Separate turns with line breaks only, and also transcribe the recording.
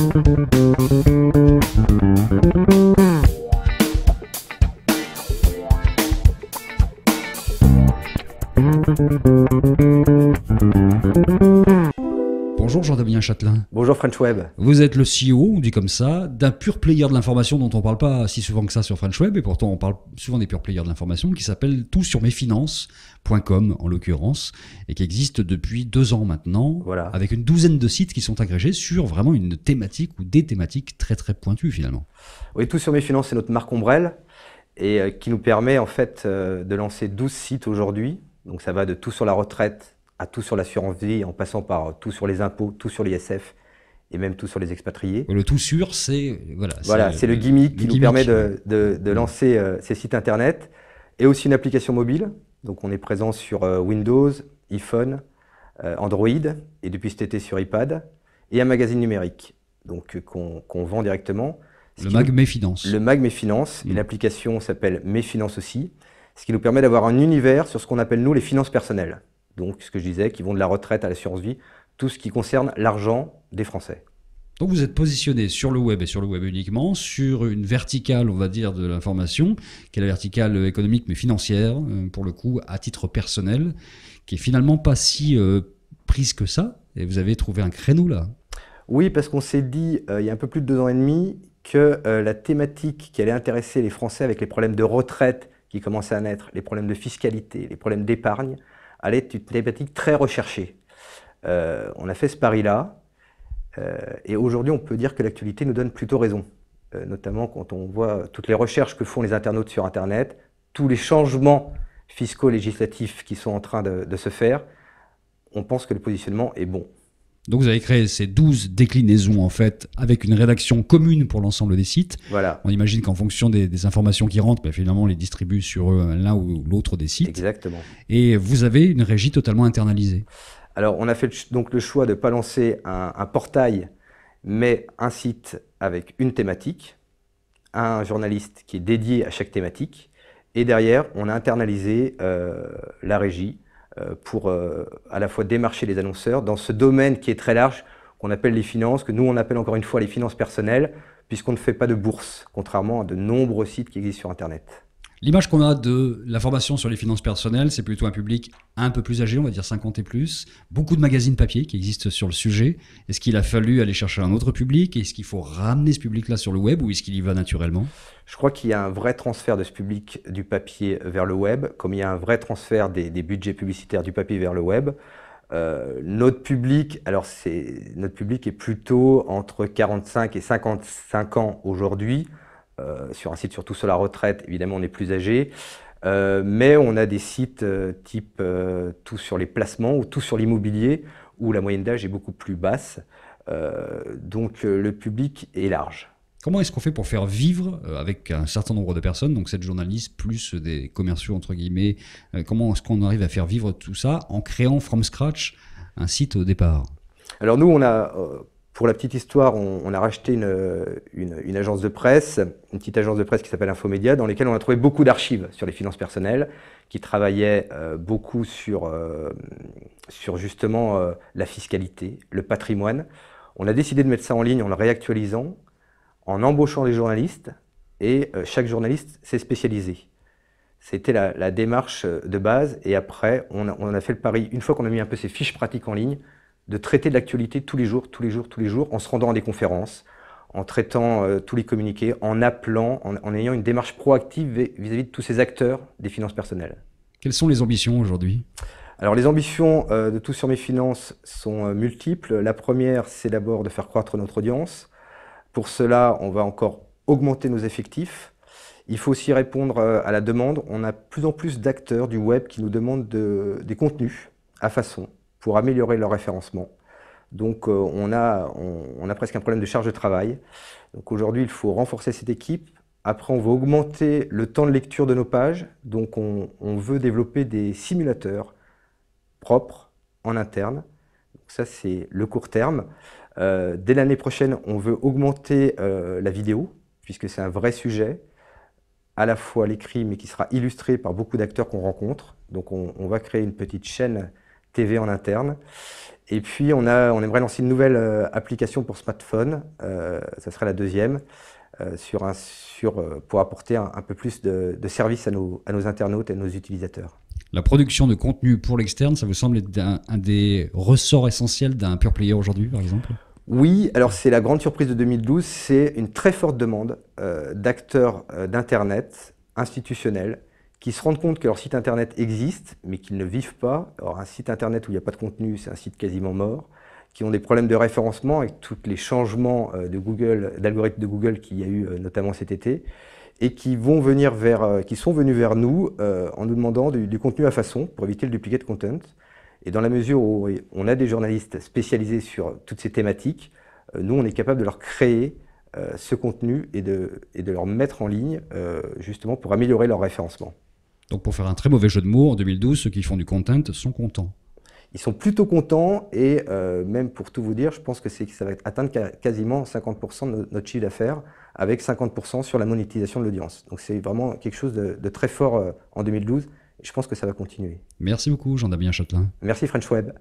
Música Bonjour damien Châtelain. Bonjour French Vous êtes le CEO, on dit comme ça, d'un pur player de l'information dont on ne parle pas si souvent que ça sur FrenchWeb, Web, et pourtant on parle souvent des purs players de l'information, qui s'appelle tout sur en l'occurrence, et qui existe depuis deux ans maintenant, avec une douzaine de sites qui sont agrégés sur vraiment une thématique ou des thématiques très très pointues finalement.
Oui, tout sur finances, c'est notre marque ombrelle, et euh, qui nous permet en fait euh, de lancer 12 sites aujourd'hui. Donc ça va de tout sur la retraite à tout sur l'assurance vie, en passant par euh, tout sur les impôts, tout sur l'ISF et même tout sur les expatriés.
le tout sûr, c'est voilà, voilà, c'est le, gimmick qui nous permet de,
de, lancer euh, ces sites internet et aussi une application mobile. Donc on est présent sur euh, Windows, iPhone, Android et depuis cet été sur iPad et un magazine numérique donc qu'on vend directement. le Mag nous... Mes Finances. Le Mag Mes Finances mm. et l'application s'appelle Mes Finances aussi, ce qui nous permet d'avoir un univers sur ce qu'on appelle nous les finances personnelles donc ce que je disais, qui vont de la retraite à l'assurance vie, tout ce qui concerne l'argent des
Français. Donc vous êtes positionné sur le web et sur le web uniquement, sur une verticale, on va dire, de l'information, qui est la verticale économique mais financière, euh, pour le coup, à titre personnel, qui est finalement pas si euh, prise que ça. Et vous avez trouvé un créneau là.
Oui, parce qu'on s'est dit, euh, il y a un peu plus de deux ans et demi, que la thématique qui allait intéresser les Français avec les problèmes de retraite qui commençaient à naître, les problèmes de fiscalité, les problèmes d'épargne, elle est une thématique très recherchée. Euh, on a fait ce pari-là, euh, et aujourd'hui on peut dire que l'actualité nous donne plutôt raison, euh, notamment quand on voit toutes les recherches que font les internautes sur Internet, tous les changements fiscaux législatifs qui sont en train de se faire, on pense que le positionnement est bon.
Donc vous avez créé ces 12 déclinaisons en fait avec une rédaction commune pour l'ensemble des sites. On imagine qu'en fonction des, informations qui rentrent, ben, finalement on les distribue sur euh, l'un ou l'autre des sites. Exactement. Et vous avez une régie totalement internalisée.
Alors on a fait donc le choix de ne pas lancer un, portail, mais un site avec une thématique, un journaliste qui est dédié à chaque thématique, et derrière on a internalisé euh, la régie euh, pour euh, à la fois démarcher les annonceurs dans ce domaine qui est très large, qu'on appelle les finances, que nous on appelle encore une fois les finances personnelles, puisqu'on ne fait pas de bourse, contrairement à de nombreux sites
qui existent sur Internet. L'image qu'on a de la formation sur les finances personnelles, c'est plutôt un public un peu plus âgé, on va dire 50 et plus. Beaucoup de magazines papier qui existent sur le sujet. Est-ce qu'il a fallu aller chercher un autre public Est-ce qu'il faut ramener ce public-là sur le web ou est-ce qu'il y va naturellement Je crois qu'il y
a un vrai transfert de ce public du papier vers le web, comme il y a un vrai transfert des, budgets publicitaires du papier vers le web. Euh, notre public, alors c'est notre public est plutôt entre 45 et 55 ans aujourd'hui. Euh, sur un site surtout sur la retraite, évidemment, on est plus âgé. Euh, mais on a des sites euh, type tout sur les placements ou tout sur l'immobilier où la moyenne d'âge est beaucoup plus basse. donc le public est large.
Comment est-ce qu'on fait pour faire vivre avec un certain nombre de personnes, donc cette journaliste plus des commerciaux entre guillemets, comment est-ce qu'on arrive à faire vivre tout ça en créant from scratch un site au départ
Alors nous, on a pour la petite histoire, on, a racheté une, agence de presse, une petite agence de presse qui s'appelle Infomédia, dans laquelle on a trouvé beaucoup d'archives sur les finances personnelles, qui travaillaient euh, beaucoup sur, euh, sur justement euh, la fiscalité, le patrimoine. On a décidé de mettre ça en ligne en le réactualisant, en embauchant des journalistes, et chaque journaliste s'est spécialisé. C'était la, démarche de base, et après, on a, on a fait le pari, une fois qu'on a mis un peu ces fiches pratiques en ligne, de traiter de l'actualité tous les jours, tous les jours, tous les jours, en se rendant à des conférences, en traitant euh, tous les communiqués, en appelant, en, ayant une démarche proactive vis-à-vis de tous ces acteurs des finances personnelles.
Quelles sont les ambitions aujourd'hui
alors les ambitions euh, de Tous sur mes finances sont euh, multiples. La première, c'est d'abord de faire croître notre audience. Pour cela, on va encore augmenter nos effectifs. Il faut aussi répondre à la demande. On a plus en plus d'acteurs du web qui nous demandent des contenus à façon pour améliorer leur référencement. Donc euh, on, a, on, a presque un problème de charge de travail. Donc aujourd'hui, il faut renforcer cette équipe. Après, on veut augmenter le temps de lecture de nos pages. Donc on, veut développer des simulateurs propres en interne. Donc ça, c'est le court terme. Euh, dès l'année prochaine, on veut augmenter euh, la vidéo, puisque c'est un vrai sujet, à la fois l'écrit, mais qui sera illustré par beaucoup d'acteurs qu'on rencontre. Donc on va créer une petite chaîne TV en interne. Et puis, on, a, on aimerait lancer une nouvelle euh, application pour smartphone, euh, ça serait la deuxième, euh, sur un, sur, pour apporter un, peu plus de, services à nos, à nos internautes et à nos utilisateurs.
La production de contenu pour l'externe, ça vous semble être un, des ressorts essentiels d'un pure player aujourd'hui, par exemple
Oui, alors c'est la grande surprise de 2012, c'est une très forte demande d'acteurs d'Internet institutionnels qui se rendent compte que leur site internet existe, mais qu'ils ne vivent pas. Or, un site internet où il n'y a pas de contenu, c'est un site quasiment mort, qui ont des problèmes de référencement avec tous les changements euh, de Google, d'algorithmes de Google qu'il y a eu euh, notamment cet été, et qui, vont venir vers, euh, qui sont venus vers nous en nous demandant du, contenu à façon pour éviter le duplicate content. Et dans la mesure où on a des journalistes spécialisés sur toutes ces thématiques, nous, on est capable de leur créer ce contenu et de, et de, leur mettre en ligne justement pour améliorer leur référencement.
Donc pour faire un très mauvais jeu de mots, en 2012, ceux qui font du content sont contents.
Ils sont plutôt contents et euh, même pour tout vous dire, je pense que, ça va atteindre quasiment 50% de notre chiffre d'affaires avec 50% sur la monétisation de l'audience. Donc c'est vraiment quelque chose de, très fort euh, en 2012 et je pense que ça va continuer.
Merci beaucoup Jean-Damien Châtelain.
Merci French Web.